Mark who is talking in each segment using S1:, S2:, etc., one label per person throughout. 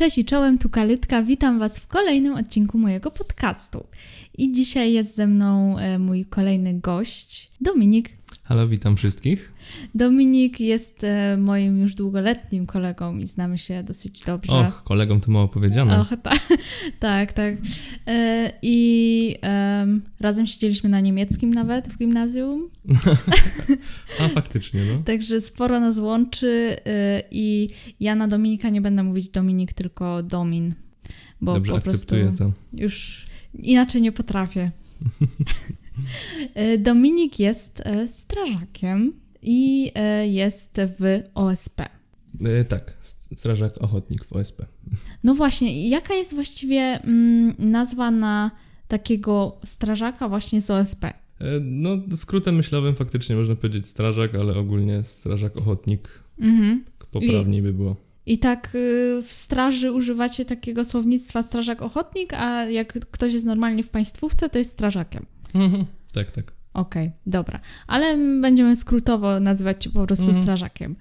S1: Cześć i czołem, tu Kalytka. witam Was w kolejnym odcinku mojego podcastu. I dzisiaj jest ze mną e, mój kolejny gość, Dominik
S2: Halo, witam wszystkich.
S1: Dominik jest e, moim już długoletnim kolegą i znamy się dosyć dobrze. Och,
S2: kolegą to mało powiedziane. Och,
S1: ta, tak, tak. E, I razem siedzieliśmy na niemieckim nawet w gimnazjum. A faktycznie, no. Także sporo nas łączy e, i ja na Dominika nie będę mówić Dominik, tylko Domin. Bo dobrze, po prostu to. już inaczej nie potrafię. E, Dominik jest e, strażakiem i e, jest w OSP.
S2: Tak, strażak ochotnik w OSP.
S1: No właśnie, jaka jest właściwie mm, nazwa na takiego strażaka właśnie z OSP?
S2: No, skrótem myślowym faktycznie można powiedzieć strażak, ale ogólnie strażak ochotnik. Mhm. Tak poprawniej by było.
S1: I tak y, w straży używacie takiego słownictwa strażak ochotnik, a jak ktoś jest normalnie w państwówce, to jest strażakiem.
S2: Tak, tak.
S1: Okej, okay, dobra. Ale będziemy skrótowo nazywać cię po prostu mhm. strażakiem.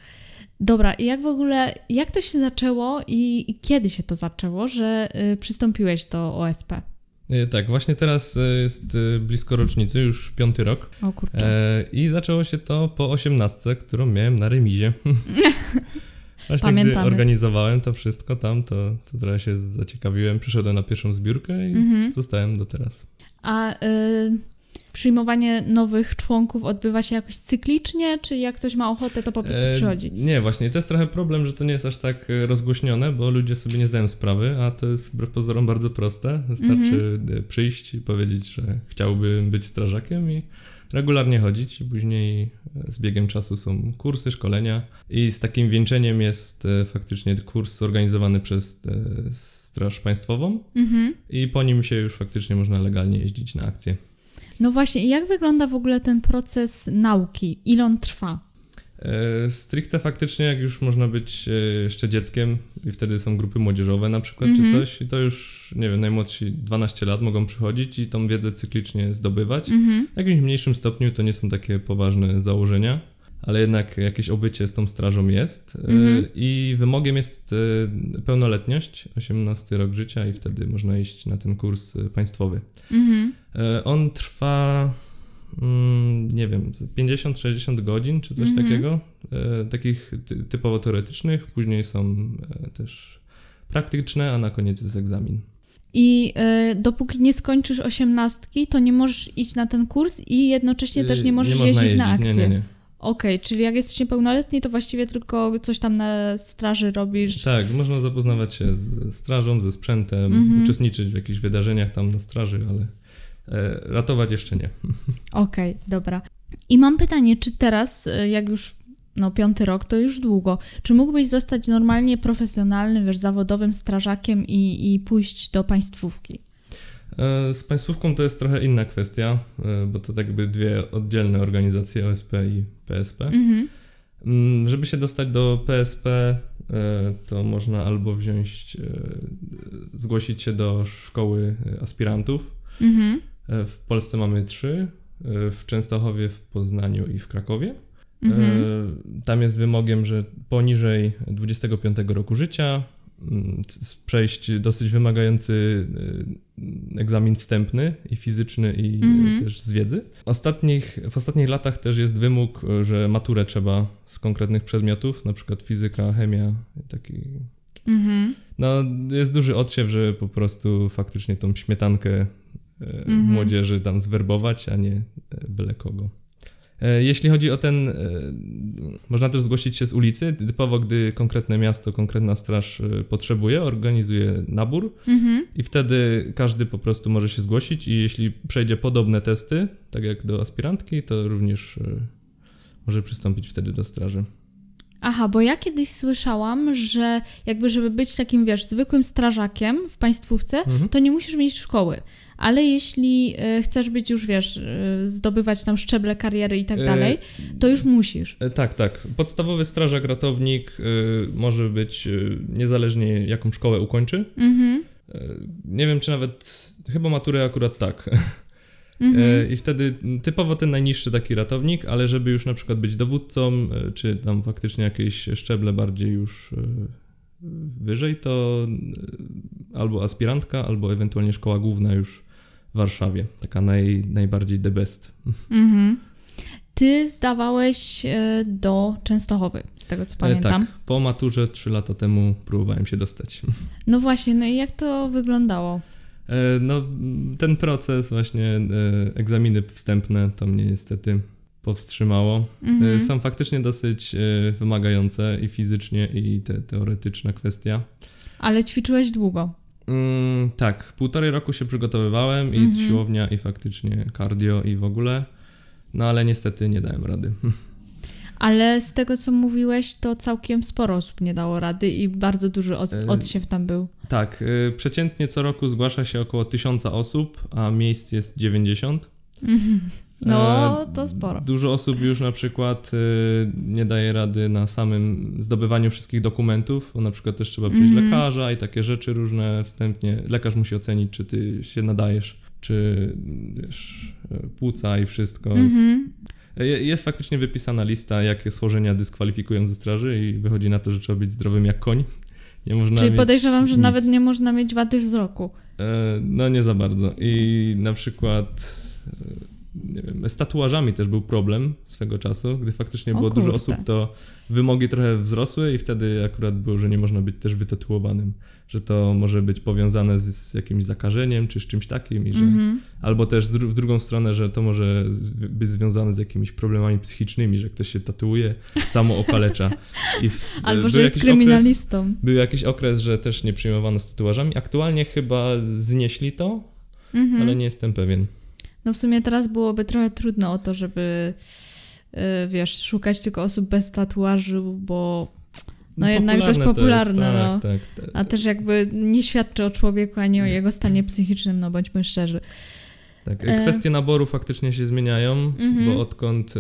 S1: Dobra, i jak w ogóle, jak to się zaczęło i, kiedy się to zaczęło, że y, przystąpiłeś do OSP?
S2: E, tak, właśnie teraz e, jest e, blisko rocznicy, już piąty rok. O kurczę. E, I zaczęło się to po osiemnastce, którą miałem na remizie. Właśnie Pamiętamy. gdy organizowałem to wszystko tam, to, to trochę się zaciekawiłem, przyszedłem na pierwszą zbiórkę i mm -hmm. zostałem do teraz
S1: a y, przyjmowanie nowych członków odbywa się jakoś cyklicznie, czy jak ktoś ma ochotę, to po prostu e, przychodzi?
S2: Nie, właśnie. To jest trochę problem, że to nie jest aż tak e, rozgłośnione, bo ludzie sobie nie zdają sprawy, a to jest wbrew pozorom bardzo proste. Wystarczy mm -hmm. przyjść i powiedzieć, że chciałbym być strażakiem i regularnie chodzić i później e, z biegiem czasu są kursy, szkolenia i z takim wieńczeniem jest e, faktycznie kurs zorganizowany przez e, Straż Państwową mhm. i po nim się już faktycznie można legalnie jeździć na akcje.
S1: No właśnie, jak wygląda w ogóle ten proces nauki? Ile on trwa?
S2: E, stricte faktycznie, jak już można być e, jeszcze dzieckiem i wtedy są grupy młodzieżowe na przykład czy mhm. coś i to już, nie wiem, najmłodsi 12 lat mogą przychodzić i tą wiedzę cyklicznie zdobywać. Mhm. W jakimś mniejszym stopniu to nie są takie poważne założenia, ale jednak jakieś obycie z tą strażą jest e, mhm. i wymogiem jest pełnoletność, 18 rok życia i wtedy można iść na ten kurs państwowy. On trwa Mm, nie wiem, 50-60 godzin czy coś mm -hmm. takiego, e, takich typowo teoretycznych, później są e, też praktyczne, a na koniec jest egzamin.
S1: I y, dopóki nie skończysz osiemnastki, to nie możesz iść na ten kurs i jednocześnie też nie możesz nie jeździć, jeździć, na akcję. Nie, nie, nie. Okej, okay, czyli jak jesteś niepełnoletni, to właściwie tylko coś tam na straży robisz.
S2: Tak, można zapoznawać się ze strażą, ze sprzętem, mm -hmm. uczestniczyć w jakichś wydarzeniach tam na straży, ale E, ratować jeszcze nie.
S1: Okej, okay, dobra. I mam pytanie, czy teraz, e, jak już no piąty rok to już długo. Czy mógłbyś zostać normalnie profesjonalnym, wiesz, zawodowym strażakiem i, i pójść do państwówki?
S2: E, z państwówką to jest trochę inna kwestia, bo to tak jakby dwie oddzielne organizacje OSP i PSP. Mhm. Mm, żeby się dostać do PSP, to można albo wziąć, zgłosić się do szkoły aspirantów, mhm. E, w Polsce mamy trzy, e, w Częstochowie, w Poznaniu i w Krakowie. Mhm. E, tam jest wymogiem, że poniżej 25 roku życia mm, przejść dosyć wymagający egzamin wstępny i fizyczny i mhm. też z wiedzy. Ostatnich, w ostatnich latach też jest wymóg, że maturę trzeba z konkretnych przedmiotów, na przykład fizyka, chemia, taki... Mhm. No, jest duży odsiew, że po prostu faktycznie tą śmietankę E, mhm. młodzieży tam zwerbować, a nie e, byle kogo. E, jeśli chodzi o ten, można też zgłosić się z ulicy. Typowo, gdy konkretne miasto, konkretna straż potrzebuje, organizuje nabór mhm. i wtedy każdy po prostu może się zgłosić i jeśli przejdzie podobne testy, tak jak do aspirantki, to również może przystąpić wtedy do straży.
S1: Aha, bo ja kiedyś słyszałam, że jakby żeby być takim, wiesz, zwykłym strażakiem w państwówce, mhm. to nie musisz mieć szkoły, ale jeśli e, chcesz być już, wiesz, e, zdobywać tam szczeble kariery i tak e, dalej, to już musisz.
S2: Tak, tak. Podstawowy strażak, ratownik może być niezależnie jaką szkołę ukończy. Mhm. Nie wiem, czy nawet, chyba maturę akurat tak. Mhm. I wtedy typowo ten najniższy taki ratownik, ale żeby już na przykład być dowódcą, czy tam faktycznie jakieś szczeble bardziej już wyżej, to albo aspirantka, albo ewentualnie szkoła główna już w Warszawie. Taka naj, najbardziej the best.
S1: Mhm. Ty zdawałeś e, do Częstochowy, z tego co e, pamiętam.
S2: Tak, po maturze trzy lata temu próbowałem się dostać.
S1: No właśnie, no i jak to wyglądało?
S2: E, no, ten proces, właśnie egzaminy wstępne, to mnie niestety powstrzymało. Mhm. Są faktycznie dosyć wymagające i fizycznie, i te, teoretyczna kwestia.
S1: Ale ćwiczyłeś długo.
S2: Mm, tak, półtorej roku się przygotowywałem i mhm. siłownia, i faktycznie cardio, i w ogóle. No ale niestety nie dałem rady.
S1: Ale z tego, co mówiłeś, to całkiem sporo osób nie dało rady i bardzo duży od, e, odsiew tam był.
S2: Tak, e, przeciętnie co roku zgłasza się około 1000 osób, a miejsc jest 90.
S1: Mhm. No, e, to sporo.
S2: Dużo osób już na przykład e, nie daje rady na samym zdobywaniu wszystkich dokumentów, bo na przykład też trzeba przyjść mm. lekarza i takie rzeczy różne wstępnie. Lekarz musi ocenić, czy ty się nadajesz, czy wiesz, e, płuca i wszystko. Mm -hmm. jest, faktycznie wypisana lista, jakie schorzenia dyskwalifikują ze straży i wychodzi na to, że trzeba być zdrowym jak koń. Nie można Czyli podejrzewam, że nawet
S1: nie można mieć wady wzroku.
S2: No nie za bardzo. I na przykład nie wiem, z tatuażami też był problem swego czasu, gdy faktycznie było dużo osób, to wymogi trochę wzrosły i wtedy akurat było, że nie można być też wytatuowanym, że to może być powiązane z, z jakimś zakażeniem czy z czymś takim i że, mm-hmm. albo też z, w drugą stronę, że to może być związane z jakimiś problemami psychicznymi, że ktoś się tatuuje, samo okalecza. W, e, albo że jest kryminalistą. Okres, był jakiś okres, że też nie przyjmowano z tatuażami. Aktualnie chyba znieśli to, mm-hmm. ale nie jestem pewien.
S1: No w sumie teraz byłoby trochę trudno o to, żeby e, wiesz, szukać tylko osób bez tatuażu, bo no, no jednak dość popularne, jest, tak, no. Tak, tak, A też jakby nie świadczy o człowieku, ani o jego stanie psychicznym, no bądźmy szczerzy. Tak, e. kwestie
S2: e... naboru faktycznie się zmieniają, mm -hmm. bo mhm. odkąd y,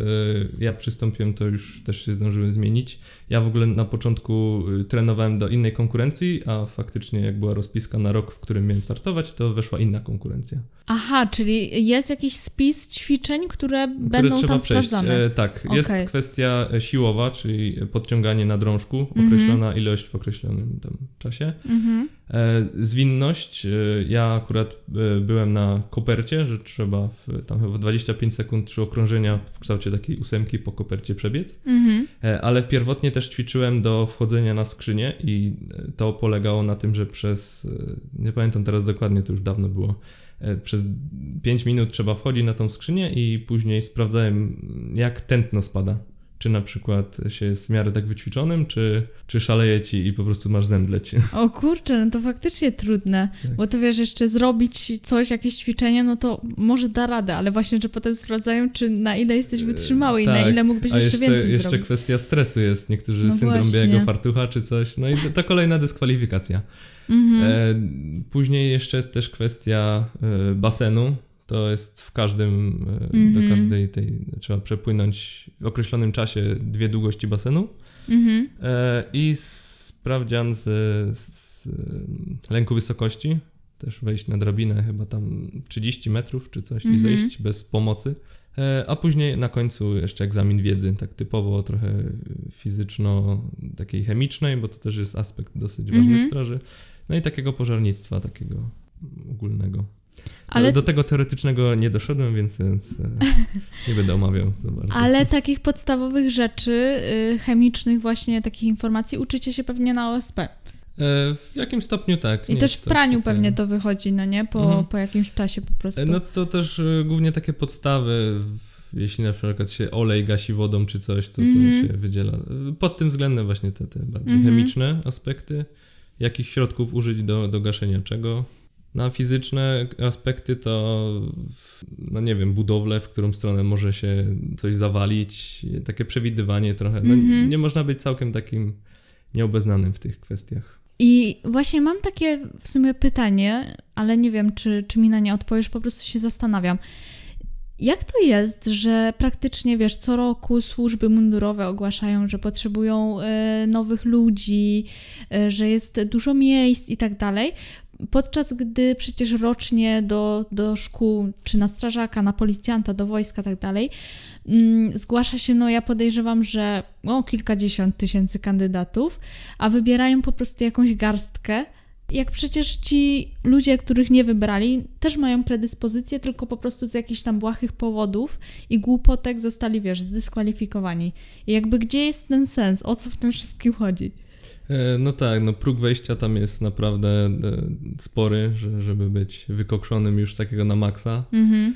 S2: ja przystąpiłem, to już też się zdążyły zmienić. Ja w ogóle na początku y, trenowałem do innej konkurencji, a faktycznie jak była rozpiska na rok, w którym miałem startować, to weszła inna konkurencja.
S1: Aha, czyli jest jakiś spis ćwiczeń, które, które będą trzeba tam przejść. E, tak, okay. jest
S2: kwestia e, siłowa, czyli podciąganie na drążku, mhm. określona mm -hmm. ilość w określonym tam czasie. Mm -hmm. e, zwinność, e, ja akurat e, byłem na kopercie, że trzeba w, tam chyba 25 sekund trzy okrążenia w kształcie takiej ósemki po kopercie przebiec, mm -hmm. ale pierwotnie też też ćwiczyłem do wchodzenia na skrzynię i to polegało na tym, że przez, e, nie pamiętam teraz dokładnie, to już dawno było, e, przez 5 minut trzeba wchodzić na tą skrzynię i później sprawdzałem jak tętno spada czy na przykład się jest w miarę tak wyćwiczonym, czy, czy szaleje ci i po prostu masz zemdleć. O
S1: kurczę, no to faktycznie trudne, tak. bo to wiesz, jeszcze zrobić coś, jakieś ćwiczenie, no to może da radę, ale właśnie, że potem sprawdzają, czy na ile jesteś yy, wytrzymały i tak. na ile mógłbyś jeszcze, jeszcze więcej jeszcze zrobić.
S2: kwestia stresu jest, niektórzy no syndrom właśnie. białego fartucha czy coś, no i to, kolejna dyskwalifikacja. Mhm. E, później jeszcze jest też kwestia e, basenu, to jest w każdym, mm-hmm. do mhm. każdej tej trzeba przepłynąć w określonym czasie dwie długości basenu mm-hmm. i sprawdzian z, z, lęku wysokości, też wejść na drabinę chyba tam 30 metrów czy coś mm-hmm. i mhm. zejść bez pomocy. E, a później na końcu jeszcze egzamin wiedzy, tak typowo trochę fizyczno, takiej chemicznej, bo to też jest aspekt dosyć ważny w mhm. straży. No i takiego pożarnictwa, takiego ogólnego. Ale... Do tego teoretycznego nie doszedłem, więc, więc e, nie będę omawiał za bardzo. Ale
S1: takich podstawowych rzeczy y, chemicznych, właśnie takich informacji uczycie się pewnie na OSP. E,
S2: w jakim stopniu tak. I też w praniu takie...
S1: pewnie to wychodzi, no nie? Po, mhm. po jakimś czasie po prostu. E, no
S2: to też y, głównie takie podstawy, jeśli na przykład się olej gasi wodą czy coś, to, to mhm. się wydziela. Pod tym względem właśnie te, te bardziej mhm. chemiczne aspekty. Jakich środków użyć do, do gaszenia czego? No fizyczne aspekty to, no nie wiem, budowle, w którą stronę może się coś zawalić, takie przewidywanie trochę. No, mm -hmm. Nie można być całkiem takim nieobeznanym w tych kwestiach.
S1: I właśnie mam takie w sumie pytanie, ale nie wiem, czy, czy mi na nie odpowiesz, po prostu się zastanawiam. Jak to jest, że praktycznie wiesz, co roku służby mundurowe ogłaszają, że potrzebują y, nowych ludzi, y, że jest dużo miejsc i tak dalej, Podczas gdy przecież rocznie do, do szkół, czy na strażaka, na policjanta, do wojska tak dalej, mm, zgłasza się, no ja podejrzewam, że o no, kilkadziesiąt tysięcy kandydatów, a wybierają po prostu jakąś garstkę, jak przecież ci ludzie, których nie wybrali, też mają predyspozycje, tylko po prostu z jakichś tam błahych powodów i głupotek zostali, wiesz, zdyskwalifikowani. I jakby gdzie jest ten sens? O co w tym wszystkim chodzi?
S2: E, no tak, no próg wejścia tam jest naprawdę e, spory, żeby być wykokszonym już takiego na maksa. Mhm.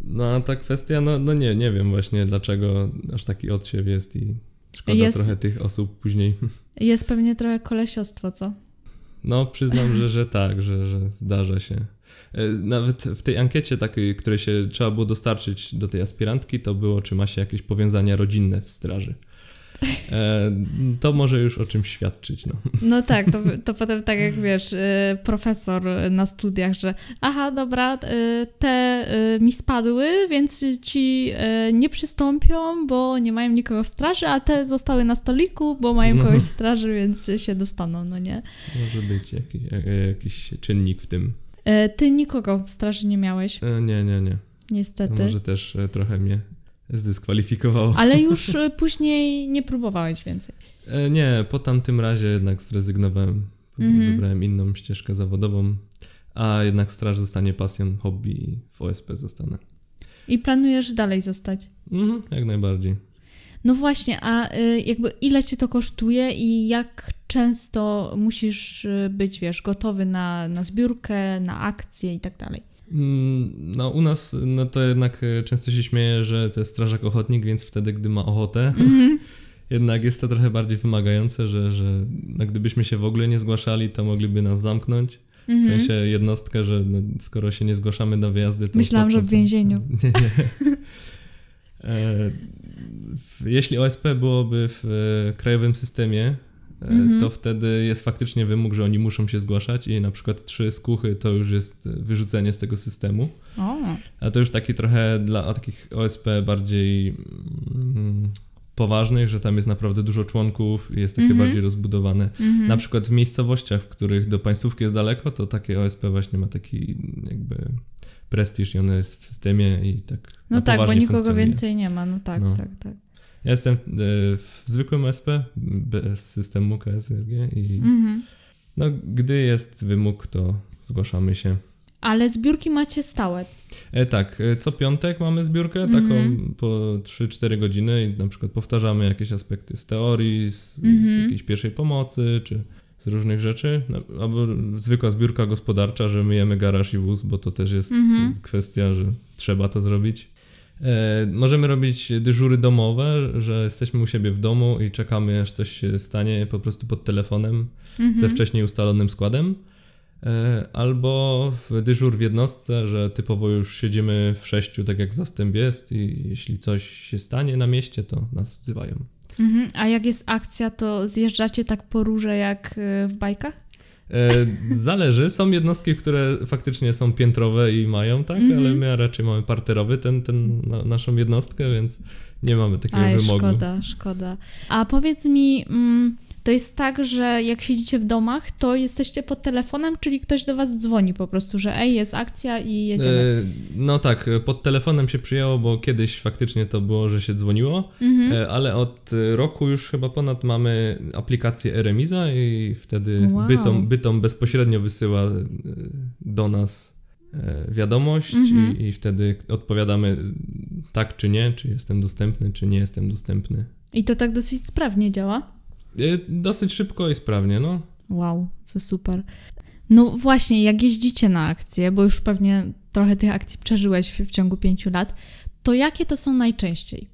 S2: No a ta kwestia, no, no nie, nie wiem właśnie dlaczego aż taki odsiew jest i szkoda jest, trochę tych osób później.
S1: Jest pewnie trochę kolesiostwo, co?
S2: No przyznam, że, że tak, że, że zdarza się. E, nawet w tej ankiecie takiej, której się trzeba było dostarczyć do tej aspirantki, to było, czy ma się jakieś powiązania rodzinne w straży. E, to może już o czymś świadczyć. No,
S1: no tak, to, to potem tak jak wiesz, e, profesor na studiach, że aha, dobra, e, te mi spadły, więc ci nie przystąpią, bo nie mają nikogo w straży, a te zostały na stoliku, bo mają no. kogoś w straży, więc się dostaną, no nie?
S2: Może być jakiś, jakiś czynnik w tym.
S1: Ty nikogo w straży nie miałeś.
S2: Nie, nie, nie. Niestety. To może też trochę mnie zdyskwalifikowało. Ale już e,
S1: później nie próbowałeś więcej.
S2: E, nie, po tamtym razie jednak zrezygnowałem. Mhm. Wybrałem inną ścieżkę zawodową, a jednak straż zostanie pasją, hobby i w OSP zostanę.
S1: I planujesz dalej zostać?
S2: Mhm, jak najbardziej.
S1: No właśnie, a e, jakby ile ci to kosztuje i jak często musisz być, wiesz, gotowy na, na zbiórkę, na akcje i tak dalej?
S2: Mm, no u nas no to jednak e, często się śmieje, że to jest strażak ochotnik, więc wtedy, gdy ma ochotę, mm -hmm. jednak jest to trochę bardziej wymagające, że, że no, gdybyśmy się w ogóle nie zgłaszali, to mogliby nas zamknąć. Mm -hmm. W mhm. sensie jednostkę, że no, skoro się nie zgłaszamy na wyjazdy, to... Myślałam, że w
S1: więzieniu. Nie, nie.
S2: E, jeśli OSP byłoby w e, krajowym systemie, E, to mhm. wtedy jest faktycznie wymóg, że oni muszą się zgłaszać i na przykład trzy skuchy to już jest wyrzucenie z tego systemu. A to już taki trochę dla takich OSP bardziej mm, poważnych, że tam jest naprawdę dużo członków i jest takie mm-hmm. bardziej rozbudowane. Mm-hmm. Na przykład w miejscowościach, w których do państwówki jest daleko, to takie OSP właśnie ma taki jakby prestiż i one jest w systemie i tak No tak, bo nikogo więcej nie ma, no tak, no. tak, tak. Ja jestem e, w zwykłym SP, bez systemu KSRG i mhm. no, gdy jest wymóg, to zgłaszamy się.
S1: Ale zbiórki macie stałe.
S2: E, tak, e, co piątek mamy zbiórkę, taką mhm. po 3-4 godziny i na przykład powtarzamy jakieś aspekty z teorii, z, z, mhm. jakiejś pierwszej pomocy, czy z różnych rzeczy. No, albo zwykła zbiórka gospodarcza, że myjemy garaż i wóz, bo to też jest mhm. kwestia, że trzeba to zrobić. E, możemy robić dyżury domowe, że jesteśmy u siebie w domu i czekamy, aż coś się stanie po prostu pod telefonem mhm. ze wcześniej ustalonym składem. E, albo w dyżur w jednostce, że typowo już siedzimy w sześciu, tak jak zastęp jest, i jeśli coś się stanie na mieście, to nas wzywają.
S1: Mhm. A jak jest akcja, to zjeżdżacie tak po róże jak e, w bajkach?
S2: E, zależy, są jednostki, które faktycznie są piętrowe i mają, tak, mm -hmm. ale mhm. my raczej mamy parterowy ten, ten naszą jednostkę, więc nie mamy takiego Aj, wymogu. Szkoda,
S1: szkoda. A powiedz mi, mm, to jest tak, że jak siedzicie w domach, to jesteście pod telefonem, czyli ktoś do was dzwoni po prostu, że ej, jest akcja i jedziemy.
S2: E, no tak, pod telefonem się przyjęło, bo kiedyś faktycznie to było, że się dzwoniło, mhm. E, ale od roku już chyba ponad mamy aplikację Eremiza i wtedy wow. bytom, bytom bezpośrednio wysyła e, do nas wiadomość mhm. i, i, wtedy odpowiadamy tak czy nie, czy jestem dostępny, czy nie jestem dostępny.
S1: I to tak dosyć sprawnie działa?
S2: Y, dosyć szybko i sprawnie, no.
S1: Wow, to super. No właśnie, jak jeździcie na akcje, bo już pewnie trochę tych akcji przeżyłeś w, w ciągu pięciu lat, to jakie to są najczęściej?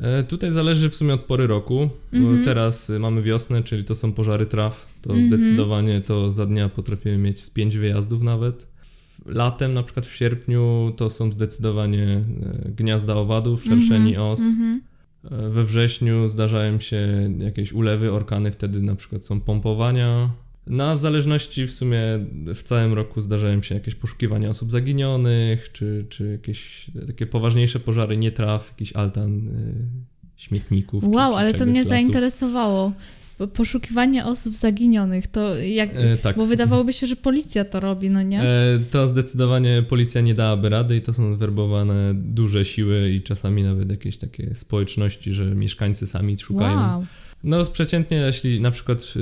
S2: E, tutaj zależy w sumie od pory roku. Mm -hmm. Teraz y, mamy wiosnę, czyli to są pożary traw. To mm -hmm. zdecydowanie to za dnia potrafimy mieć z pięć wyjazdów nawet. Latem, na przykład w sierpniu, to są zdecydowanie e, gniazda owadów, szerszeni mm -hmm. os. Mhm. E, we wrześniu zdarzają się jakieś ulewy, orkany, wtedy na przykład są pompowania. Na no, w zależności w sumie w całym roku zdarzają się jakieś poszukiwania osób zaginionych, czy, czy jakieś takie poważniejsze pożary traf, jakiś altan, y, śmietników. Wow, czy, czy ale to mnie lasów.
S1: zainteresowało poszukiwanie osób zaginionych, to jak, e, tak. bo wydawałoby się, że policja to robi, no nie?
S2: E, to zdecydowanie policja nie dałaby rady i to są werbowane duże siły i czasami nawet jakieś takie społeczności, że mieszkańcy sami szukają. Wow. No przeciętnie, jeśli na przykład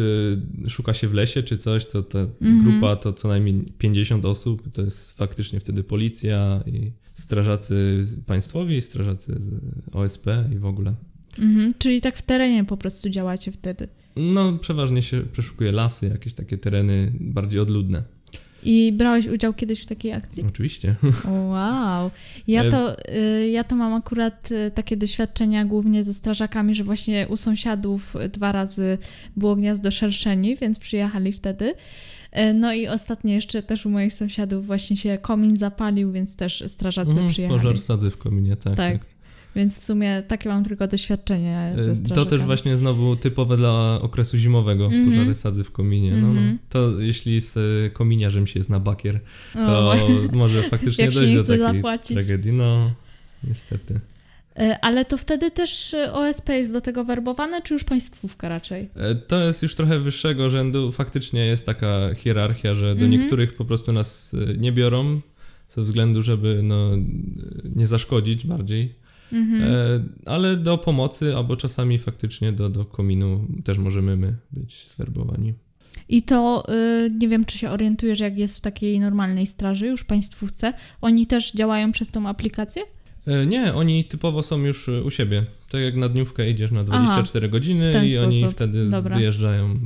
S2: y, szuka się w lesie czy coś, to ta mhm. grupa to co najmniej 50 osób, to jest faktycznie wtedy policja i strażacy państwowi, strażacy z OSP i w ogóle.
S1: Mhm, czyli tak w terenie po prostu działacie wtedy.
S2: No, przeważnie się przeszukuje lasy, jakieś takie tereny bardziej odludne.
S1: I brałeś udział kiedyś w takiej akcji? Oczywiście. Wow. Ja e, to, y, ja to mam akurat y, takie doświadczenia głównie ze strażakami, że właśnie u sąsiadów dwa razy było gniazdo szerszeni, więc przyjechali wtedy. E, no i ostatnio jeszcze też u moich sąsiadów właśnie się komin zapalił, więc też strażacy mhm, przyjechali. Pożar sadzy w kominie, tak. tak. tak. Więc w sumie takie mam tylko doświadczenie ze y, To też
S2: właśnie znowu typowe dla okresu zimowego, mm -hmm. pożary sadzy w kominie. No, mm -hmm. no. Mhm. To jeśli z y, kominiarzem się jest na bakier, to no, może faktycznie dojść do takiej zapłacić. tragedii. No, niestety.
S1: Y, ale to wtedy też OSP jest do tego werbowane, czy już państwówka raczej?
S2: To jest już trochę wyższego rzędu. Faktycznie jest taka hierarchia, że do mm -hmm. niektórych po prostu nas nie biorą, ze względu, żeby no, nie zaszkodzić bardziej. Mhm. E, ale do pomocy albo czasami faktycznie do, do kominu też możemy my być zwerbowani.
S1: I to y, nie wiem, czy się orientujesz, jak jest w takiej normalnej straży, już państwówce. Oni też działają przez tą aplikację?
S2: E, nie, oni typowo są już y, u siebie. Tak jak na dniówkę idziesz na 24 Aha, godziny i sposób. oni wtedy Dobra. wyjeżdżają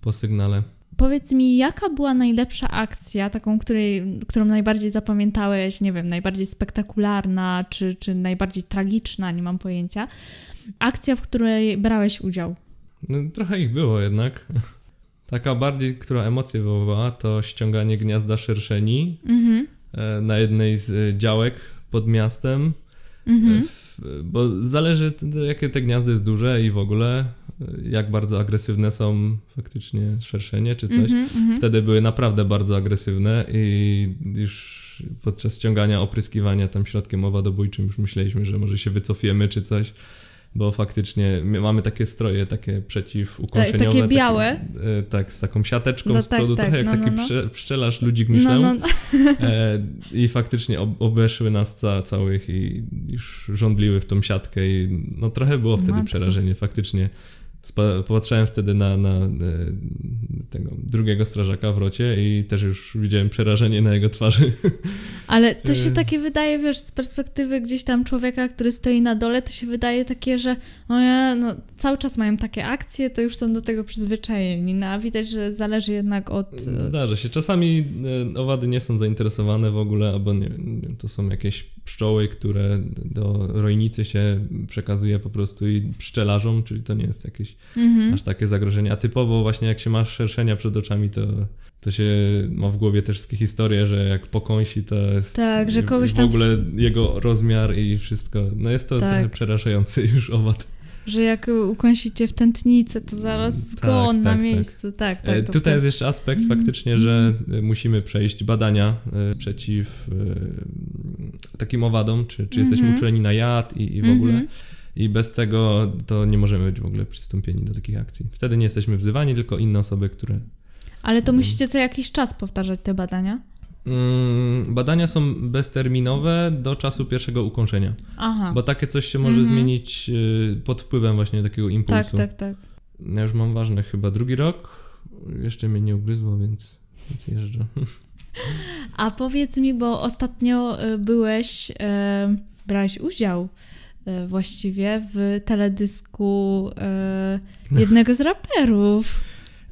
S2: po sygnale.
S1: Powiedz mi, jaka była najlepsza akcja, taką, której, którą najbardziej zapamiętałeś, nie wiem, najbardziej spektakularna czy, czy najbardziej tragiczna, nie mam pojęcia. Akcja, w której brałeś udział?
S2: No, trochę ich było jednak. Taka bardziej, która emocje wywołała, to ściąganie gniazda szerszeni mhm. E, na jednej z e, działek pod miastem. Mhm. E, w, bo zależy, jakie te gniazdo jest duże i w ogóle jak bardzo agresywne są faktycznie szerszenie czy coś. Mm -hmm, Wtedy były naprawdę bardzo agresywne i już podczas ściągania, opryskiwania tam środkiem owadobójczym już myśleliśmy, że może się wycofiemy czy coś bo faktycznie mamy takie stroje, takie przeciwukończeniowe. Tak, takie białe. Takie, tak, z taką siateczką no, z tak, przodu, tak, trochę tak, jak no, taki no, no. Prze, pszczelarz ludzik myślał. No, no, no. E, I faktycznie ob, obeszły nas ca, całych i już rządliły w tą siatkę i no trochę było wtedy Matko. przerażenie, faktycznie Popatrzyłem wtedy na, na, e, tego drugiego strażaka w rocie i też już widziałem przerażenie na jego twarzy. Ale to się e.
S1: takie wydaje, wiesz, z perspektywy gdzieś tam człowieka, który stoi na dole, to się wydaje takie, że ja no, cały czas mają takie akcje, to już są do tego przyzwyczajeni. No, a widać, że zależy jednak od... E,
S2: Zdarza się. Czasami owady nie są zainteresowane w ogóle, albo nie, nie to są jakieś pszczoły, które do rojnicy się przekazuje po prostu i pszczelarzom, czyli to nie jest jakieś mhm. aż takie zagrożenie. A typowo właśnie jak się masz szerszenia przed oczami, to, to się ma w głowie te wszystkie historie, że jak pokąsi to jest tak, że kogoś tam... w ogóle jego rozmiar i wszystko. No jest to tak. trochę przerażający już owad
S1: że jak ukąsicie w tętnicę, to zaraz mm, zgon tak, na tak, tak. miejscu. Tak, tak. tak tutaj jest
S2: jeszcze aspekt mhm. faktycznie, że e, musimy przejść badania e, przeciw takim owadom, czy, czy jesteśmy mhm. uczuleni na jad i, i w ogóle. Mhm. I bez tego to nie możemy być w ogóle przystąpieni do takich akcji. Wtedy nie jesteśmy wzywani, tylko inne osoby, które.
S1: Ale to mhm. musicie co jakiś czas powtarzać te badania?
S2: Mm, badania są bezterminowe do czasu pierwszego ukąszenia. Aha. Bo takie coś się może mhm. zmienić y, pod wpływem właśnie takiego impulsu. Tak, tak, tak. Ja już mam ważny chyba drugi rok. Jeszcze mnie nie ugryzło, więc, więc jeżdżę.
S1: A powiedz mi, bo ostatnio y, byłeś, e, brałeś udział właściwie w teledysku e, jednego z raperów.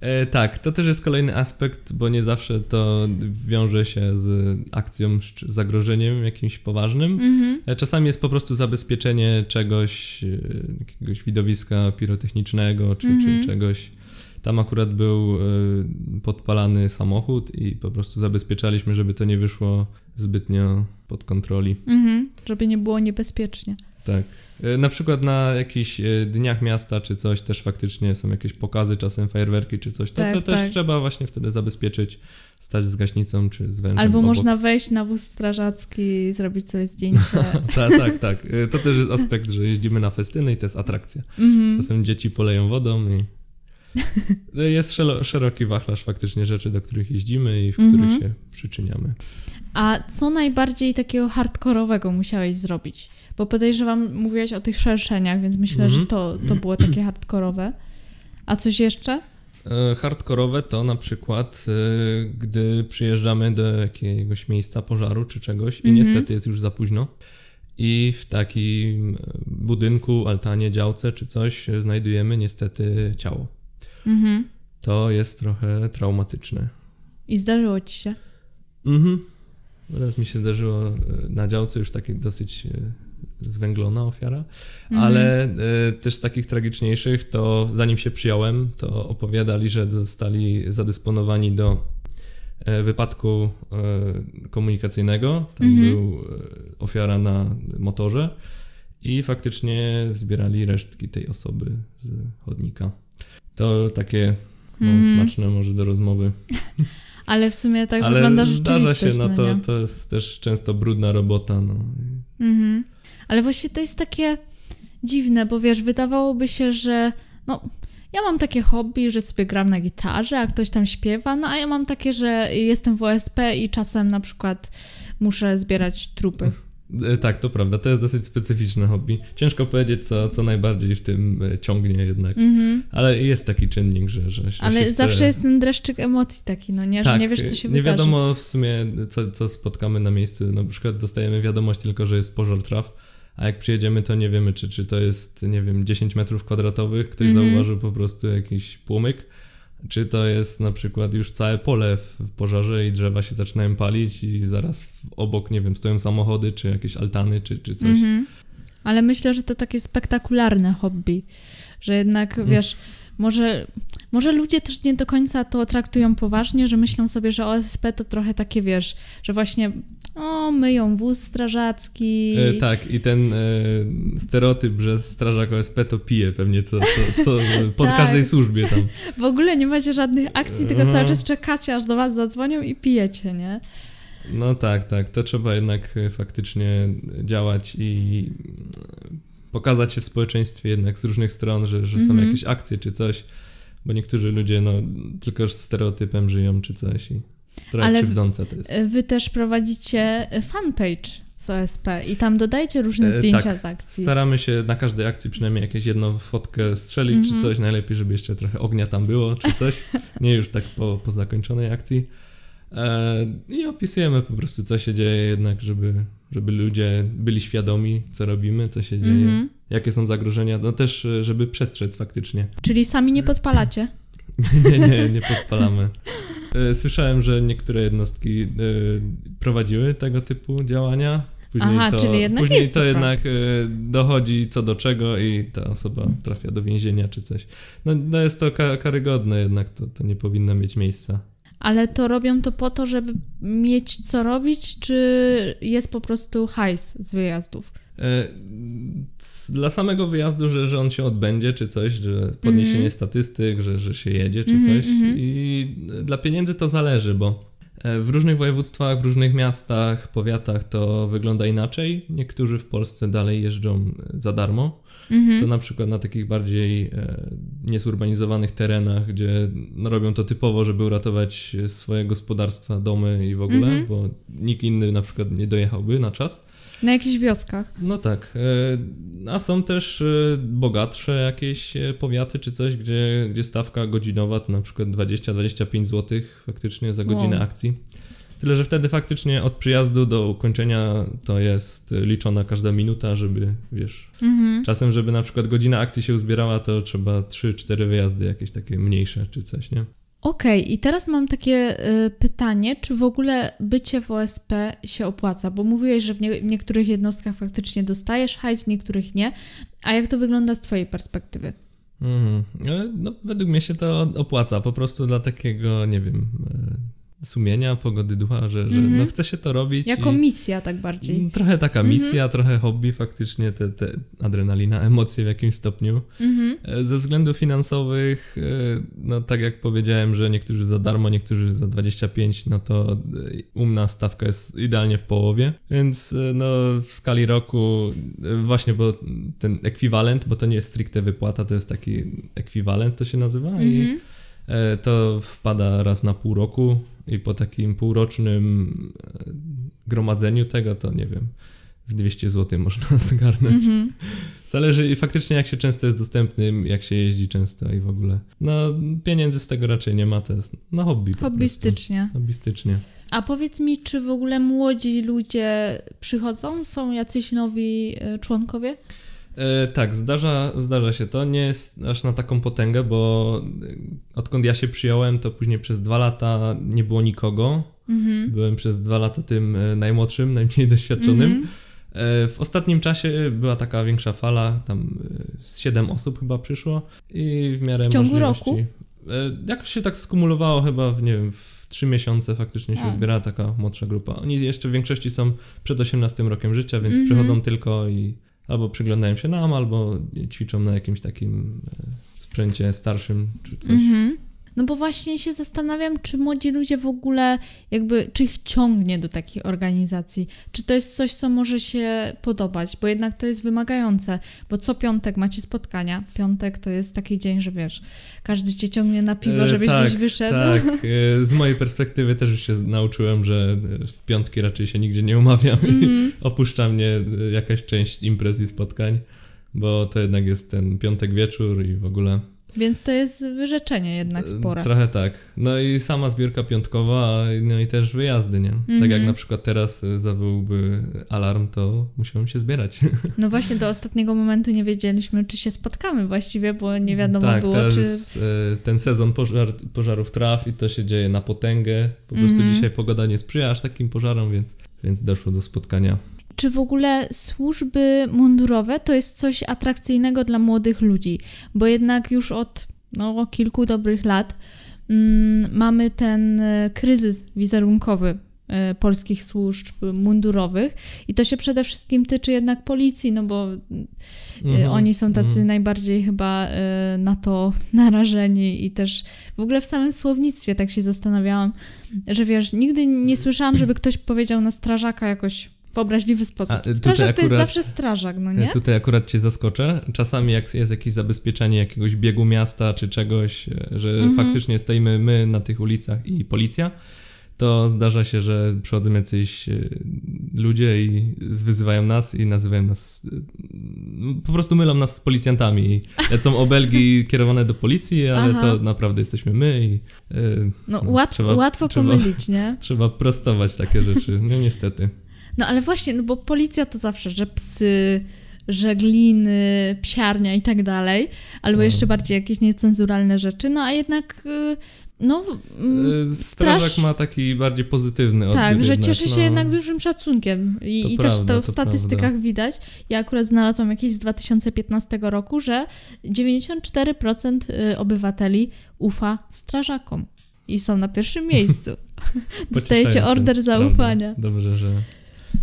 S2: E, tak, to też jest kolejny aspekt, bo nie zawsze to wiąże się z akcją, zagrożeniem jakimś poważnym. Mhm. E, czasami jest po prostu zabezpieczenie czegoś, e, jakiegoś widowiska pirotechnicznego czy, czy mhm. czegoś. Tam akurat był podpalany samochód i po prostu zabezpieczaliśmy, żeby to nie wyszło zbytnio pod kontroli.
S1: Mhm, żeby nie było niebezpiecznie.
S2: Tak. E, na przykład na jakichś e, dniach miasta czy coś też faktycznie są jakieś pokazy, czasem fajerwerki czy coś. To, tak, to też tak. trzeba właśnie wtedy zabezpieczyć, stać z gaśnicą czy z wężem. Albo obok. można
S1: wejść na wóz strażacki i zrobić sobie zdjęcie. tak, tak, tak.
S2: E, to też jest aspekt, że jeździmy na festyny i to jest atrakcja. Mhm. Czasem dzieci poleją wodą i jest szeroki wachlarz faktycznie rzeczy, do których jeździmy i w których mhm. się przyczyniamy.
S1: A co najbardziej takiego hardkorowego musiałeś zrobić? Bo podejrzewam, mówiłaś o tych szerszeniach, więc myślę, mm -hmm. że mhm. to, to było takie hardkorowe. A coś jeszcze?
S2: E, hardkorowe to na przykład, e, gdy przyjeżdżamy do jakiegoś miejsca pożaru czy czegoś i mm -hmm. niestety jest już za późno i w takim e, budynku, altanie, działce czy coś znajdujemy niestety ciało. Mhm. to jest trochę traumatyczne.
S1: I zdarzyło ci się?
S2: Mhm. Raz mi się zdarzyło na działce już takie dosyć zwęglona ofiara, mhm. ale y, też z takich tragiczniejszych, to zanim się przyjąłem, to opowiadali, że zostali zadysponowani do e, wypadku e, komunikacyjnego. Tam mhm. był ofiara na motorze i faktycznie zbierali resztki tej osoby z chodnika. To takie no, mhm. smaczne może do rozmowy.
S1: Ale w sumie tak Ale wygląda rzeczywistość. Zdarza się, no, no to,
S2: to jest też często brudna robota. No.
S1: Mhm. Ale właśnie to jest takie dziwne, bo wiesz, wydawałoby się, że no, ja mam takie hobby, że sobie gram na gitarze, a ktoś tam śpiewa, no a ja mam takie, że jestem w OSP i czasem na przykład muszę zbierać trupy.
S2: E, tak, to prawda, to jest dosyć specyficzne hobby. Ciężko powiedzieć, co, co najbardziej w tym e, ciągnie jednak, mm-hmm. ale jest taki czynnik, że, że się Ale chce... zawsze
S1: jest ten dreszczyk emocji taki, no nie, tak, że nie wiesz, co się nie wydarzy. Nie wiadomo
S2: w sumie, co, co spotkamy na miejscu. Na przykład dostajemy wiadomość tylko, że jest pożar traw, a jak przyjedziemy, to nie wiemy, czy, czy to jest, nie wiem, 10 metrów kwadratowych, ktoś mm -hmm. zauważył po prostu jakiś płomyk, czy to jest na przykład już całe pole w pożarze i drzewa się zaczynają palić i zaraz obok, nie wiem, stoją samochody, czy jakieś altany, czy, czy coś. Mm
S1: -hmm. Ale myślę, że to takie spektakularne hobby, że jednak, mm. wiesz może, może ludzie też nie do końca to traktują poważnie, że myślą sobie, że OSP to trochę takie, wiesz, że właśnie o, myją wóz strażacki. E, tak, i
S2: ten e, stereotyp, że strażak OSP to pije pewnie co, co, co pod tak. każdej służbie tam.
S1: W ogóle nie macie żadnych akcji, tylko cały no. czas czekacie, aż do was zadzwonią i pijecie, nie?
S2: No tak, tak. To trzeba jednak e, faktycznie działać i e, pokazać się w społeczeństwie jednak z różnych stron, że, że są mm -hmm. jakieś akcje czy coś, bo niektórzy ludzie no, tylko z stereotypem żyją czy coś. I... Trochę Ale krzywdzące to jest.
S1: Wy też prowadzicie e, fanpage z OSP i tam dodajcie różne e, zdjęcia tak. z akcji.
S2: Staramy się na każdej akcji przynajmniej jakieś jedną fotkę strzelić mm -hmm. czy mhm. coś. Najlepiej, żeby jeszcze trochę ognia tam było czy coś. Nie już tak po, po zakończonej akcji. E, I opisujemy po prostu, co się dzieje jednak, żeby, żeby ludzie byli świadomi, co robimy, co się dzieje, mm -hmm. jakie są zagrożenia. No też, e, żeby przestrzec faktycznie.
S1: Czyli sami nie e, podpalacie?
S2: nie, nie, nie podpalamy. E, słyszałem, że niektóre jednostki e, prowadziły tego typu działania. Później Aha, to, czyli jednak później jest to, to jednak e, dochodzi co do czego i ta osoba trafia do więzienia czy coś. No, no jest to karygodne jednak, to, to nie powinno mieć miejsca.
S1: Ale to robią to po to, żeby mieć co robić, czy jest po prostu hajs z wyjazdów?
S2: E, dla samego wyjazdu, że, że on się odbędzie, czy coś, że podniesienie mm -hmm. statystyk, że, że się jedzie, czy mm -hmm, coś. Mm -hmm. I dla pieniędzy to zależy, bo e, w różnych województwach, w różnych miastach, powiatach to wygląda inaczej. Niektórzy w Polsce dalej jeżdżą e, za darmo. Mhm. To na przykład na takich bardziej niesurbanizowanych terenach, gdzie no, robią to typowo, żeby uratować swoje gospodarstwa, domy i w ogóle, mhm. bo nikt inny na przykład nie dojechałby na czas na jakichś
S1: wioskach. No
S2: tak. E, a są też e, bogatsze jakieś e, powiaty czy coś, gdzie, gdzie stawka godzinowa to na przykład 20-25 zł faktycznie za godzinę wow. akcji. Tyle, że wtedy faktycznie od przyjazdu do ukończenia to jest liczona każda minuta, żeby, wiesz, mhm. czasem, żeby na przykład godzina akcji się uzbierała, to trzeba 3-4 wyjazdy jakieś takie mniejsze czy coś, nie?
S1: Okej, okay, i teraz mam takie y, pytanie, czy w ogóle bycie w OSP się opłaca? Bo mówiłeś, że w, nie, w, niektórych jednostkach faktycznie dostajesz hajs, w niektórych nie. A jak to wygląda z Twojej perspektywy?
S2: Mm, no, według mnie się to opłaca, po prostu dla takiego, nie wiem, y, sumienia, pogody że, że mm -hmm. no chce się to robić. Jako
S1: misja tak bardziej. Trochę taka mhm. misja, mm -hmm.
S2: trochę hobby faktycznie, te, te adrenalina, emocje w jakimś stopniu. Mm -hmm. Ze względów finansowych, e, no tak jak powiedziałem, że niektórzy za darmo, niektórzy za 25, no to e, u nas stawka jest idealnie w połowie, więc no w skali roku właśnie, bo ten ekwiwalent, bo to nie jest stricte wypłata, to jest taki ekwiwalent to się nazywa i mhm. to wpada raz na pół roku i po takim półrocznym e, gromadzeniu tego, to nie wiem, z 200 zł można zgarnąć. Mm -hmm. Zależy i faktycznie jak się często jest dostępnym, jak się jeździ często i w ogóle. No pieniędzy z tego raczej nie ma, to jest no hobby. Hobbystycznie. Hobbystycznie.
S1: A powiedz mi, czy w ogóle młodzi ludzie przychodzą? Są jacyś nowi e, członkowie?
S2: E, tak, zdarza, zdarza się to. Nie jest aż na taką potęgę, bo e, odkąd ja się przyjąłem, to później przez dwa lata nie było nikogo. Mhm. Byłem przez dwa lata tym e, najmłodszym, najmniej doświadczonym. Mhm. W ostatnim czasie była taka większa fala, tam z siedem osób chyba przyszło i w miarę W ciągu roku? Jakoś się tak skumulowało chyba, w, nie wiem, w trzy miesiące faktycznie się A. zbierała taka młodsza grupa. Oni jeszcze w większości są przed 18 rokiem życia, więc mhm. przychodzą tylko i albo przyglądają się nam, albo ćwiczą na jakimś takim e, sprzęcie starszym czy coś. Mm
S1: -hmm. No bo właśnie się zastanawiam, czy młodzi ludzie w ogóle, jakby, czy ich ciągnie do takich organizacji, czy to jest coś, co może się podobać, bo jednak to jest wymagające, bo co piątek macie spotkania, piątek to jest taki dzień, że wiesz, każdy cię ciągnie na piwo, e, żebyś tak, gdzieś wyszedł. Tak,
S2: e, z mojej perspektywy też już się nauczyłem, że w piątki raczej się nigdzie nie umawiam mm i mhm. opuszcza mnie e, jakaś część imprez i spotkań, bo to jednak jest ten piątek wieczór i w ogóle...
S1: Więc to jest wyrzeczenie jednak spore. Trochę
S2: tak. No i sama zbiórka piątkowa, no i też wyjazdy, nie? Mm -hmm. Tak jak mhm. na przykład teraz y, zawyłby alarm, to musiałem się zbierać.
S1: No właśnie, do ostatniego momentu nie wiedzieliśmy, czy się spotkamy właściwie, bo nie wiadomo tak, było, teraz czy... Jest,
S2: y, ten sezon pożar, pożarów traw i to się dzieje na potęgę. Po prostu mm -hmm. dzisiaj pogoda nie sprzyja aż takim pożarom, więc, więc doszło do spotkania
S1: czy w ogóle służby mundurowe to jest coś atrakcyjnego dla młodych ludzi, bo jednak już od no, kilku dobrych lat mm, mamy ten e, kryzys wizerunkowy e, polskich służb mundurowych i to się przede wszystkim tyczy jednak policji, no bo e, mhm. oni są tacy mhm. najbardziej chyba na to narażeni i też w ogóle w samym słownictwie tak się zastanawiałam, że wiesz, nigdy nie słyszałam, żeby ktoś powiedział na strażaka jakoś wyobraźliwy
S2: sposób. A, strażak akurat, to jest zawsze strażak, no nie? E, tutaj akurat cię zaskoczę. Czasami jak jest jakieś zabezpieczenie jakiegoś biegu miasta czy czegoś, e, że mhm. faktycznie stoimy my na tych ulicach i policja, to zdarza się, że przychodzą jacyś e, ludzie i wyzywają nas i nazywają nas. Po prostu mylą nas z policjantami. Lecą obelgi kierowane do policji, ale Aha. to naprawdę jesteśmy my i. No, no łat, trzeba, łatwo trzeba, pomylić, nie? Trzeba prostować takie rzeczy, no niestety.
S1: No ale właśnie, no bo policja to zawsze, że psy, żegliny, psiarnia i tak dalej, albo no. jeszcze bardziej jakieś niecenzuralne rzeczy, no a jednak... Y, no, mm, y, Strażak straż...
S2: ma taki bardziej pozytywny odbiór. Tak, że cieszy się no. jednak
S1: dużym szacunkiem i, to i prawda, też to w statystykach prawda. widać. Ja akurat znalazłam jakieś z 2015 roku, że 94% y, obywateli ufa strażakom i są na pierwszym miejscu. Dostajecie order zaufania.
S2: Prawda. Dobrze, że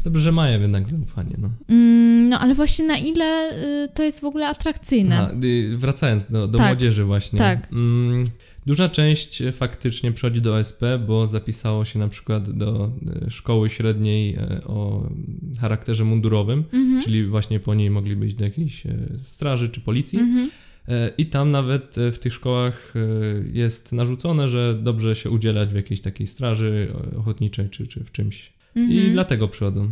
S2: Dobrze, że mają jednak zaufanie. No.
S1: Mm, no ale właśnie na ile y, to jest w ogóle atrakcyjne? Aha,
S2: y, wracając do, do tak. młodzieży właśnie. Tak. Mm, duża część faktycznie przychodzi do OSP, bo zapisało się na przykład do y, szkoły średniej e, o charakterze mundurowym, mhm. czyli właśnie po niej mogli być do jakiejś e, straży czy policji. Mhm. E, I tam nawet w tych szkołach jest narzucone, że dobrze się udzielać w jakiejś takiej straży ochotniczej czy, czy w czymś i mhm. dlatego przychodzą.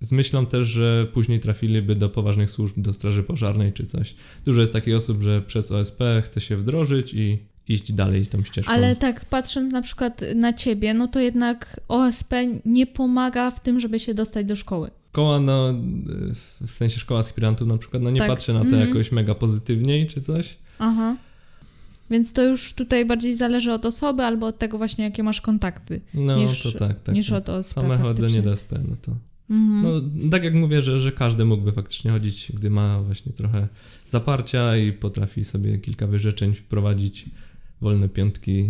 S2: Z myślą też, że później trafiliby do poważnych służb, do straży pożarnej czy coś. Dużo jest takich osób, że przez OSP chce się wdrożyć i iść dalej tą ścieżką. Ale
S1: tak, patrząc na przykład na ciebie, no to jednak OSP nie pomaga w tym, żeby się dostać do szkoły.
S2: Szkoła, no, w sensie szkoła aspirantów na przykład, no nie tak. patrzy na to mm -hmm. jakoś mega pozytywniej czy coś.
S1: Aha. Więc to już tutaj bardziej zależy od osoby albo od tego właśnie, jakie masz kontakty. No, niż, to tak, tak. Niż tak. od OSP Same tak,
S2: chodzenie do SP, no to... Mhm. No, tak jak mówię, że, że każdy mógłby faktycznie chodzić, gdy ma właśnie trochę zaparcia i potrafi sobie kilka wyrzeczeń wprowadzić, wolne piątki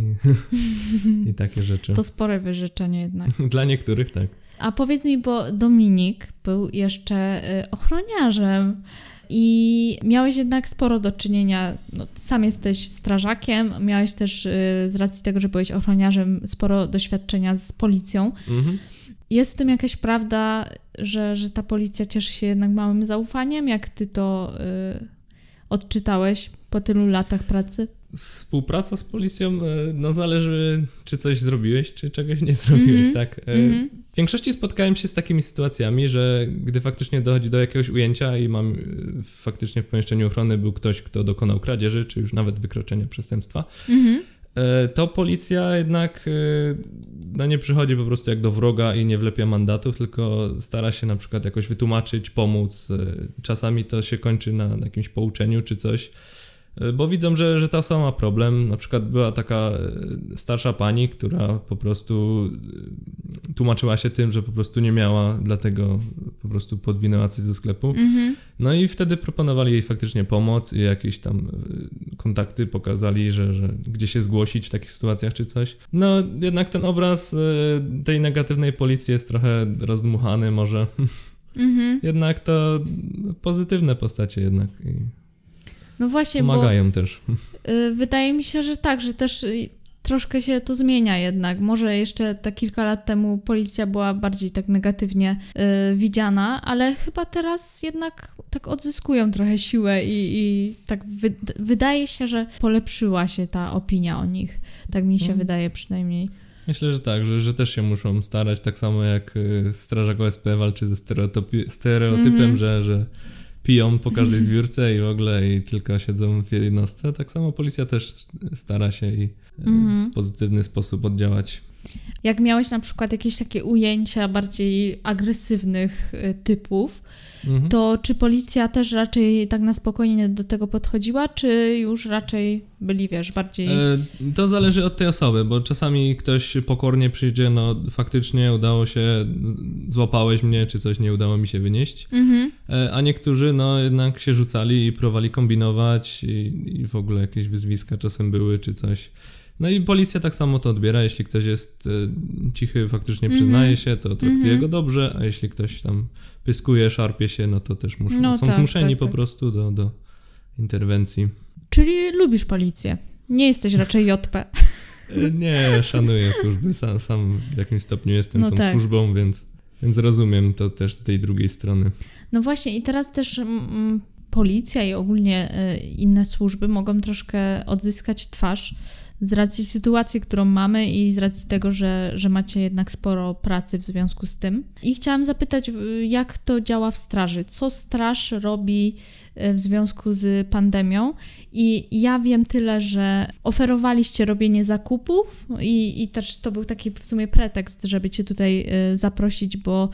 S2: i takie rzeczy. To
S1: spore wyrzeczenie jednak.
S2: Dla niektórych tak.
S1: A powiedz mi, bo Dominik był jeszcze y, ochroniarzem i miałeś jednak sporo do czynienia. No, sam jesteś strażakiem, miałeś też y, z racji tego, że byłeś ochroniarzem, sporo doświadczenia z policją. Mhm. Jest w tym jakaś prawda, że, że ta policja cieszy się jednak małym zaufaniem? Jak ty to y, odczytałeś po tylu latach pracy?
S2: Współpraca z policją, e, no zależy, czy coś zrobiłeś, czy czegoś nie zrobiłeś, mm -hmm. tak. Mm -hmm. W większości spotkałem się z takimi sytuacjami, że gdy faktycznie dochodzi do jakiegoś ujęcia i mam e, faktycznie w pomieszczeniu ochrony był ktoś, kto dokonał kradzieży, czy już nawet wykroczenia przestępstwa, mm -hmm to policja jednak no nie przychodzi po prostu jak do wroga i nie wlepia mandatów, tylko stara się na przykład jakoś wytłumaczyć, pomóc. Czasami to się kończy na, na jakimś pouczeniu czy coś. Y, bo widzą, że, że ta osoba ma problem. Na przykład była taka y, starsza pani, która po prostu y, tłumaczyła się tym, że po prostu nie miała, dlatego po prostu podwinęła coś ze sklepu. Mhm. No i wtedy proponowali jej faktycznie pomoc i jakieś tam kontakty pokazali, że, że gdzie się zgłosić w takich sytuacjach czy coś. No jednak ten obraz tej negatywnej policji jest trochę rozdmuchany może. Mhm. Jednak to pozytywne postacie jednak.
S1: No właśnie, Pomagają bo, też. Y, wydaje mi się, że tak, że też y, troszkę się to zmienia jednak. Może jeszcze te kilka lat temu policja była bardziej tak negatywnie y, widziana, ale chyba teraz jednak tak odzyskują trochę siłę i, i tak wy, wydaje się, że polepszyła się ta opinia o nich. Tak mi się mhm. wydaje przynajmniej.
S2: Myślę, że tak, że, że też się muszą starać, tak samo jak y, Strażak OSP walczy ze stereotypem, mm -hmm. że, że piją po każdej zbiórce i w ogóle i tylko siedzą w jednostce. Tak samo policja też stara się i e, w mhm. pozytywny sposób oddziałać
S1: jak miałeś na przykład jakieś takie ujęcia bardziej agresywnych y, typów, mhm. to czy policja też raczej tak na spokojnie do tego podchodziła, czy już raczej byli, wiesz, bardziej. E,
S2: to zależy od tej osoby, bo czasami ktoś pokornie przyjdzie, no faktycznie udało się, złapałeś mnie, czy coś nie udało mi się wynieść. Mhm. E, a niektórzy, no jednak się rzucali i próbowali kombinować, i, i w ogóle jakieś wyzwiska czasem były, czy coś. No i policja tak samo to odbiera. Jeśli ktoś jest e, cichy, faktycznie mhm. przyznaje się, to traktuje mhm. go dobrze, a jeśli ktoś tam pyskuje, szarpie się, no to też muszą, no są tak, zmuszeni tak, po tak. prostu do, do interwencji.
S1: Czyli lubisz policję. Nie jesteś raczej JP.
S2: E, nie, szanuję służby. Sam, sam w jakimś stopniu jestem no tą tak. służbą, więc, więc rozumiem to też z tej drugiej strony.
S1: No właśnie, i teraz też mm, mm, policja i ogólnie y, inne służby mogą troszkę odzyskać twarz z racji sytuacji, którą mamy i z racji tego, że, że macie jednak sporo pracy w związku z tym. I chciałam zapytać, y, jak to działa w straży? Co straż robi y, w związku z pandemią? I ja wiem tyle, że oferowaliście robienie zakupów i, i też to był taki w sumie pretekst, żeby Cię tutaj y, zaprosić, bo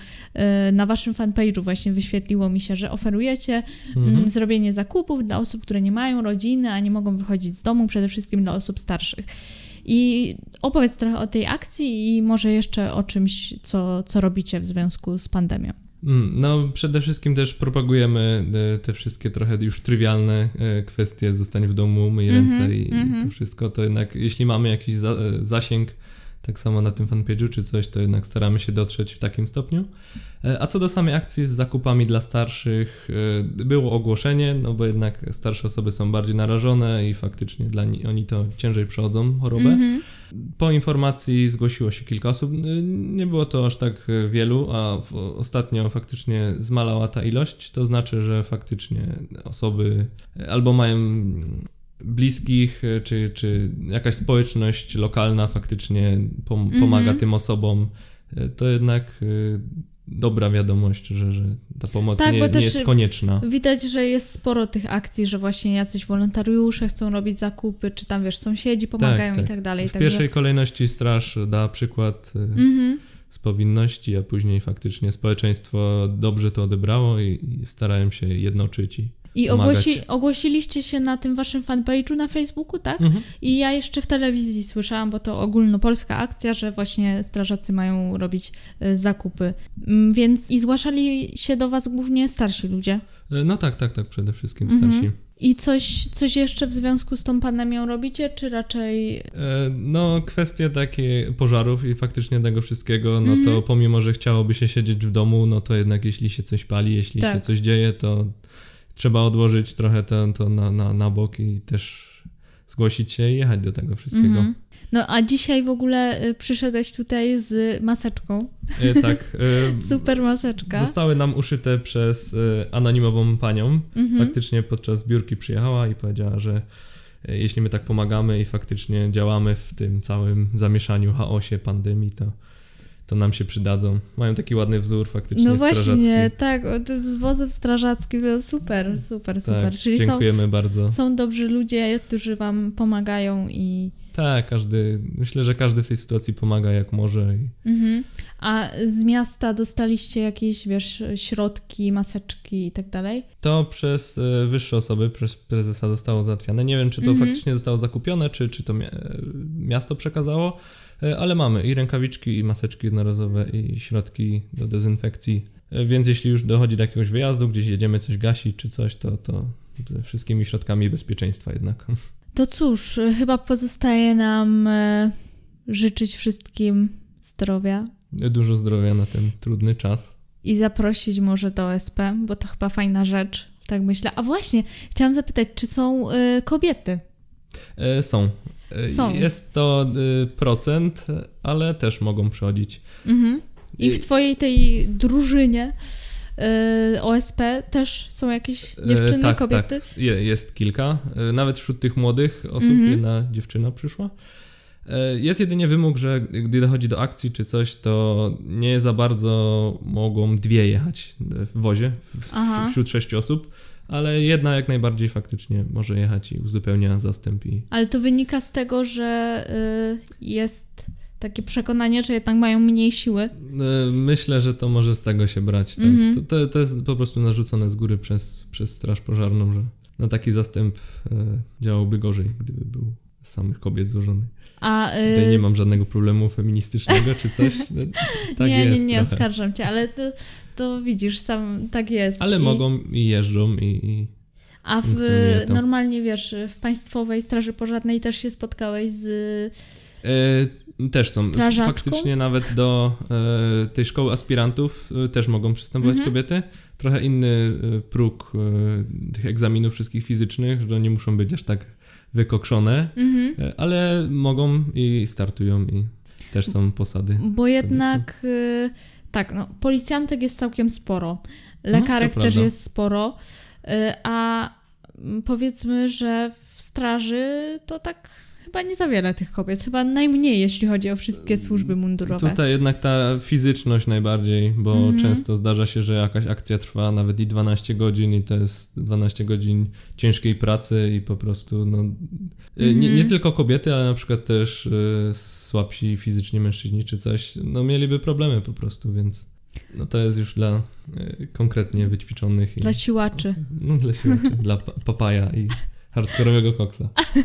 S1: na Waszym fanpage'u właśnie wyświetliło mi się, że oferujecie mhm. Mm, zrobienie zakupów dla osób, które nie mają rodziny, a nie mogą wychodzić z domu, przede wszystkim dla osób starszych. I opowiedz trochę o tej akcji i może jeszcze o czymś, co, co robicie w związku z pandemią.
S2: Mm, no, przede wszystkim też propagujemy e, te wszystkie trochę już trywialne e, kwestie, zostań w domu, myj ręce mm -hmm, i, mm -hmm. to mhm. wszystko. To jednak, jeśli mamy jakiś za, e, zasięg, tak samo na tym fanpage'u czy coś, to jednak staramy się dotrzeć w takim stopniu. E, a co do samej akcji z zakupami dla starszych, e, było ogłoszenie, no bo jednak starsze osoby są bardziej narażone i faktycznie dla nich oni to ciężej przechodzą chorobę. Mm -hmm. Po informacji zgłosiło się kilka osób, e, nie było to aż tak wielu, a ostatnio faktycznie zmalała ta ilość, to znaczy, że faktycznie osoby albo mają bliskich, e, czy, czy jakaś społeczność lokalna faktycznie pom pomaga mm -hmm. tym osobom, e, to jednak e, dobra wiadomość, że, że ta pomoc tak, nie, bo nie też jest konieczna.
S1: Widać, że jest sporo tych akcji, że właśnie jacyś wolontariusze chcą robić zakupy, czy tam wiesz, sąsiedzi tak, pomagają tak, tak. i tak dalej. W tak pierwszej że...
S2: kolejności straż da przykład mm -hmm. z powinności, a później faktycznie społeczeństwo dobrze to odebrało i, i się jednoczyć i i ogłosi,
S1: ogłosiliście się na tym waszym fanpage'u na Facebooku, tak? Mhm. I ja jeszcze w telewizji słyszałam, bo to ogólnopolska akcja, że właśnie strażacy mają robić e, zakupy. Mm, więc i zgłaszali się do was głównie starsi ludzie.
S2: E, no tak, tak, tak, przede wszystkim mhm. starsi. Mhm.
S1: I coś, coś jeszcze w związku z tą pandemią robicie, czy raczej. E,
S2: no, kwestie takie pożarów i faktycznie tego wszystkiego, no to mhm. pomimo, że chciałoby się siedzieć w domu, no to jednak jeśli się coś pali, jeśli tak. się coś dzieje, to trzeba odłożyć trochę to, to na, na, na bok i też zgłosić się i jechać do tego wszystkiego. Mm.
S1: No a dzisiaj w ogóle y, przyszedłeś tutaj z maseczką. E, tak. E, Super maseczka.
S2: Zostały nam uszyte przez e, anonimową panią. Mm-hmm. Faktycznie podczas biurki przyjechała i powiedziała, że e, jeśli my tak pomagamy i faktycznie działamy w tym całym zamieszaniu, chaosie, pandemii, to to nam się przydadzą. Mają taki ładny wzór faktycznie No właśnie, strażacki.
S1: tak, z wozem strażackim, było no tak, super, super, super. Tak, Czyli dziękujemy są, bardzo. Są dobrzy ludzie, którzy wam pomagają i...
S2: Tak, każdy, myślę, że każdy w tej sytuacji pomaga jak może. I...
S1: Mhm. A z miasta dostaliście jakieś, wiesz, środki, maseczki i tak dalej?
S2: To przez e, wyższe osoby, przez prezesa zostało załatwiane. Nie wiem, czy to mhm. faktycznie zostało zakupione, czy, czy to miasto przekazało, E, ale mamy i rękawiczki, i maseczki jednorazowe, i środki do dezynfekcji. E, więc jeśli już dochodzi do jakiegoś wyjazdu, gdzieś jedziemy coś gasić czy coś, to, to ze wszystkimi środkami bezpieczeństwa jednak.
S1: To cóż, e, chyba pozostaje nam życzyć wszystkim zdrowia.
S2: Dużo zdrowia na ten trudny czas.
S1: I zaprosić może do OSP, bo to chyba fajna rzecz, tak myślę. A właśnie, chciałam zapytać, czy są kobiety?
S2: Są. Są. E, jest to e, procent, ale też mogą przychodzić.
S1: Mhm. I w twojej tej drużynie e, OSP też są jakieś dziewczyny, tak, tak. kobiety? Tak.
S2: Jest kilka. Nawet wśród tych młodych osób mhm. jedna dziewczyna przyszła. Jest jedynie wymóg, że gdy dochodzi do akcji czy coś, to nie za bardzo mogą dwie jechać w wozie w, wśród sześciu osób ale jedna jak najbardziej faktycznie może jechać i uzupełnia zastęp. I...
S1: Ale to wynika z tego, że y, jest takie przekonanie, że jednak mają mniej siły.
S2: Y, myślę, że to może z tego się brać. Tak? Mm -hmm. to, to, to, jest po prostu narzucone z góry przez, przez Straż Pożarną, że na taki zastęp y, działałby gorzej, gdyby był z samych kobiet złożony. A, y... Tutaj nie mam żadnego problemu feministycznego czy coś. No, tak nie, jest nie, nie, nie, oskarżam
S1: cię, ale to, to, widzisz, sam tak jest. Ale I... mogą
S2: i jeżdżą i... i... A w,
S1: normalnie wiesz, w Państwowej Straży Pożarnej też się spotkałeś z...
S2: Yy, też są. Strażaczką? Faktycznie nawet do yy, tej szkoły aspirantów yy, też mogą przystępować mhm. kobiety. Trochę inny próg tych egzaminów wszystkich fizycznych, że nie muszą być aż tak wykokszone, mhm. E, ale mogą i startują i też są posady. Bo jednak
S1: e, tak, no, policjantek jest całkiem sporo, mhm, lekarek no, też jest sporo, e, a mm, powiedzmy, że w straży to tak chyba nie za wiele tych kobiet, chyba najmniej, jeśli chodzi o wszystkie służby mundurowe. Tutaj
S2: jednak ta fizyczność najbardziej, bo mm -hmm. często zdarza się, że jakaś akcja trwa nawet i 12 godzin i to jest 12 godzin ciężkiej pracy i po prostu no, mm -hmm. nie, nie, mhm. tylko kobiety, ale na przykład też y, słabsi fizycznie mężczyźni czy coś, no mieliby problemy po prostu, więc... No to jest już dla y, konkretnie wyćwiczonych. Dla i, siłaczy. No, dla siłaczy, dla papaja i Hardkorowego koksa.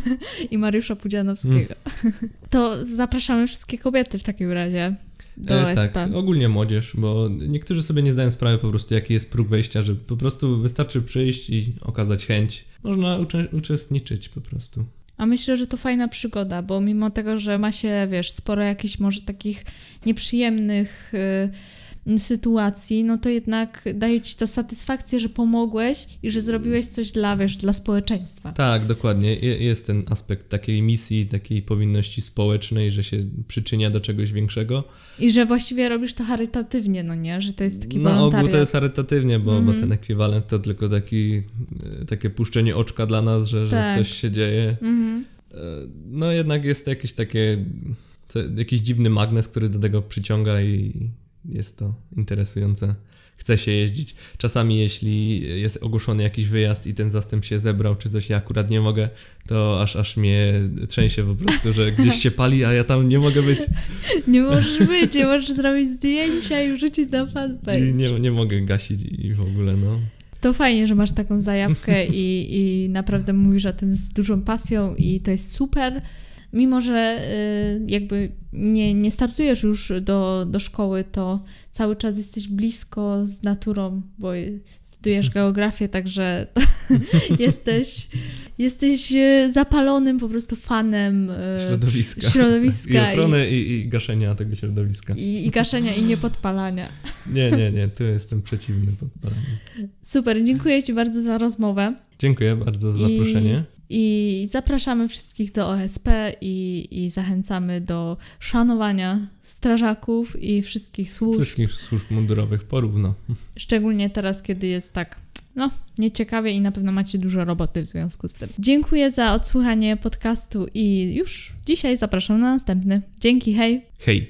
S1: I Mariusza Pudzianowskiego. Mm. To zapraszamy wszystkie kobiety w takim
S2: razie do e, SP. Tak, ogólnie młodzież, bo niektórzy sobie nie zdają sprawy po prostu, jaki jest próg wejścia, że po prostu wystarczy przyjść i okazać chęć. Można uczestniczyć po prostu.
S1: A myślę, że to fajna przygoda, bo mimo tego, że ma się, wiesz, sporo jakichś może takich nieprzyjemnych... Yy, sytuacji, no to jednak daje ci to satysfakcję, że pomogłeś i że zrobiłeś coś dla, wiesz, dla społeczeństwa.
S2: Tak, dokładnie. Jest ten aspekt takiej misji, takiej powinności społecznej, że się przyczynia do czegoś większego.
S1: I że właściwie robisz to charytatywnie, no nie? Że to jest taki Na no, ogół to jest
S2: charytatywnie, bo, mm -hmm. bo mhm. ten ekwiwalent to tylko taki, e, takie puszczenie oczka dla nas, że, tak. że coś się dzieje. Mm -hmm. No jednak jest jakieś takie... jakiś dziwny magnes, który do tego przyciąga i, jest to interesujące. Chce się jeździć. Czasami, jeśli jest ogłoszony jakiś wyjazd i ten zastęp się zebrał, czy coś, ja akurat nie mogę, to aż, aż mnie trzęsie po prostu, że gdzieś się pali, a ja tam nie mogę być.
S1: Nie możesz być, nie możesz zrobić zdjęcia i wrzucić na fanpage. I
S2: nie, nie mogę gasić i w ogóle, no.
S1: To fajnie, że masz taką zajawkę i, i naprawdę mówisz o tym z dużą pasją i to jest super mimo że y, jakby nie, nie startujesz już do, do szkoły, to cały czas jesteś blisko z naturą, bo studiujesz mhm. geografię, także jesteś, jesteś y, zapalonym po prostu fanem y, środowiska. środowiska I ochrony
S2: i, i, gaszenia tego środowiska. I, I gaszenia i
S1: niepodpalania.
S2: Nie, nie, nie, tu jestem przeciwny podpalaniu.
S1: Super, dziękuję Ci bardzo za rozmowę.
S2: Dziękuję bardzo za zaproszenie.
S1: I zapraszamy wszystkich do OSP i, i zachęcamy do szanowania strażaków i wszystkich służb.
S2: Wszystkich służb mundurowych porówno.
S1: Szczególnie teraz, kiedy jest tak no, nieciekawie i na pewno macie dużo roboty w związku z tym. Dziękuję za odsłuchanie podcastu i już dzisiaj zapraszam na następny. Dzięki, hej!
S2: Hej!